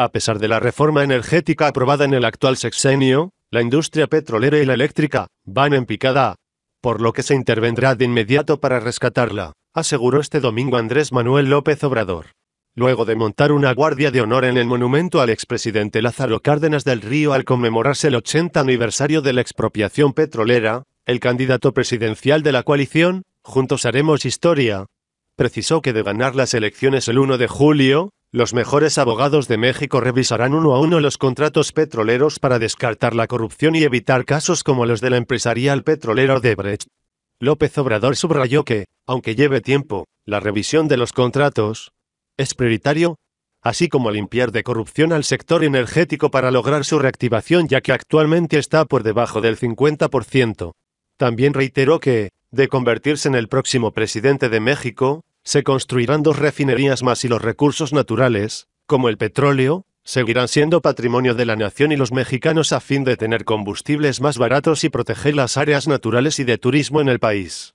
A pesar de la reforma energética aprobada en el actual sexenio, la industria petrolera y la eléctrica van en picada, por lo que se intervendrá de inmediato para rescatarla, aseguró este domingo Andrés Manuel López Obrador. Luego de montar una guardia de honor en el monumento al expresidente Lázaro Cárdenas del Río al conmemorarse el 80 aniversario de la expropiación petrolera, el candidato presidencial de la coalición, Juntos Haremos Historia, precisó que de ganar las elecciones el 1 de julio, los mejores abogados de México revisarán uno a uno los contratos petroleros para descartar la corrupción y evitar casos como los de la empresarial petrolera de Brecht. López Obrador subrayó que, aunque lleve tiempo, la revisión de los contratos es prioritario, así como limpiar de corrupción al sector energético para lograr su reactivación ya que actualmente está por debajo del 50%. También reiteró que, de convertirse en el próximo presidente de México, se construirán dos refinerías más y los recursos naturales, como el petróleo, seguirán siendo patrimonio de la nación y los mexicanos a fin de tener combustibles más baratos y proteger las áreas naturales y de turismo en el país.